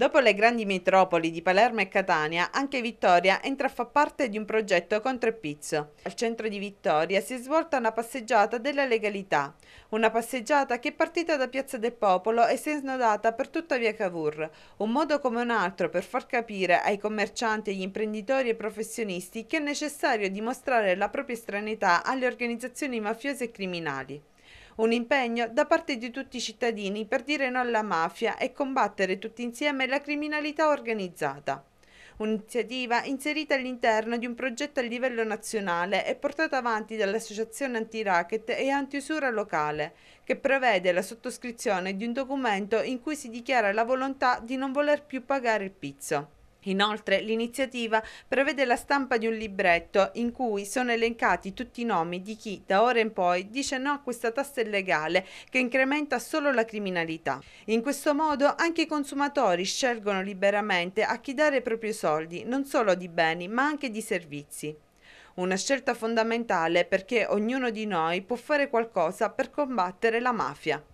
Dopo le grandi metropoli di Palermo e Catania, anche Vittoria entra a far parte di un progetto contro il pizzo. Al centro di Vittoria si è svolta una passeggiata della legalità, una passeggiata che è partita da Piazza del Popolo e si è snodata per tutta via Cavour, un modo come un altro per far capire ai commercianti, agli imprenditori e professionisti che è necessario dimostrare la propria estraneità alle organizzazioni mafiose e criminali. Un impegno da parte di tutti i cittadini per dire no alla mafia e combattere tutti insieme la criminalità organizzata. Un'iniziativa inserita all'interno di un progetto a livello nazionale e portata avanti dall'Associazione Anti-Racket e Anti-Usura Locale, che prevede la sottoscrizione di un documento in cui si dichiara la volontà di non voler più pagare il pizzo. Inoltre l'iniziativa prevede la stampa di un libretto in cui sono elencati tutti i nomi di chi da ora in poi dice no a questa tassa illegale che incrementa solo la criminalità. In questo modo anche i consumatori scelgono liberamente a chi dare i propri soldi, non solo di beni ma anche di servizi. Una scelta fondamentale perché ognuno di noi può fare qualcosa per combattere la mafia.